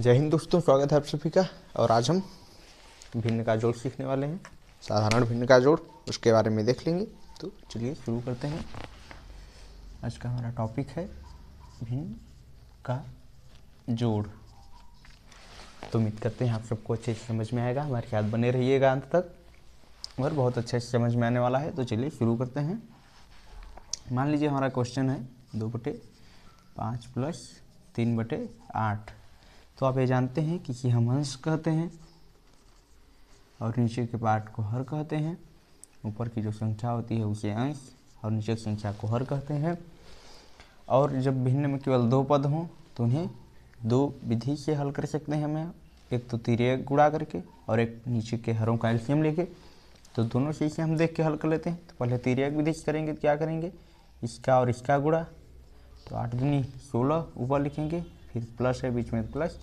जय हिंद दोस्तों स्वागत है आप सभी का और आज हम भिन्न का जोड़ सीखने वाले हैं साधारण भिन्न का जोड़ उसके बारे में देख लेंगे तो चलिए शुरू करते हैं आज का हमारा टॉपिक है भिन्न का जोड़ तो उम्मीद करते हैं आप सबको अच्छे से समझ में आएगा हमारे याद बने रहिएगा अंत तक और बहुत अच्छे से समझ में आने वाला है तो चलिए शुरू करते हैं मान लीजिए हमारा क्वेश्चन है दो बटे पाँच प्लस तीन बटे आठ तो आप ये जानते हैं कि ये हम अंश कहते हैं और नीचे के पार्ट को हर कहते हैं ऊपर की जो संख्या होती है उसे अंश और नीचे की संख्या को हर कहते हैं और जब भिन्न में केवल दो पद हों तो उन्हें दो विधि से हल कर सकते हैं हमें एक तो तिरय गुड़ा करके और एक नीचे के हरों का एल्शियम लेके तो दोनों से इसे हम देख के हल कर लेते हैं तो पहले तिरय विधि करेंगे तो क्या करेंगे इसका और इसका गुड़ा तो आठ दूनी सोलह ऊपर लिखेंगे फिर प्लस है बीच में प्लस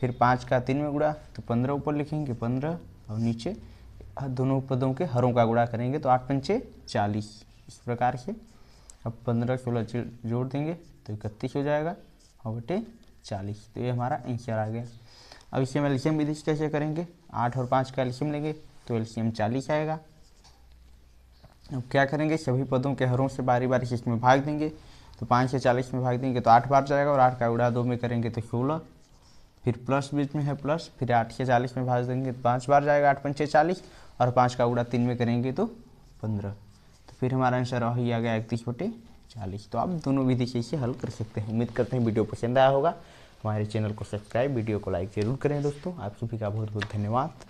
फिर पाँच का तीन में गुड़ा तो पंद्रह ऊपर लिखेंगे पंद्रह और नीचे हाँ, दोनों पदों के हरों का गुड़ा करेंगे तो आठ पंचे चालीस इस प्रकार से अब पंद्रह सोलह जोड़ देंगे तो इकतीस हो जाएगा और बटे चालीस तो ये हमारा आंसर आ गया अब इसे हम एल्शियम विधि कैसे करेंगे आठ और पाँच का एल्शियम लेंगे तो एल्शियम चालीस आएगा अब क्या करेंगे सभी पदों के हरों से बारी बारी से इसमें भाग देंगे तो पाँच से चालीस में भाग देंगे तो आठ बार जाएगा और आठ का उड़ा दो में करेंगे तो सोलह फिर प्लस बीच में है प्लस फिर आठ से चालीस में भाग देंगे तो पाँच बार जाएगा आठ पंचे चालीस और पाँच का उड़ा तीन में करेंगे तो पंद्रह तो फिर हमारा आंसर वही आ गया इकतीस बटे चालीस तो आप दोनों विधि से इसे हल कर सकते हैं उम्मीद करते हैं वीडियो पसंद आया होगा हमारे चैनल को सब्सक्राइब वीडियो को लाइक जरूर करें दोस्तों आप सभी का बहुत बहुत धन्यवाद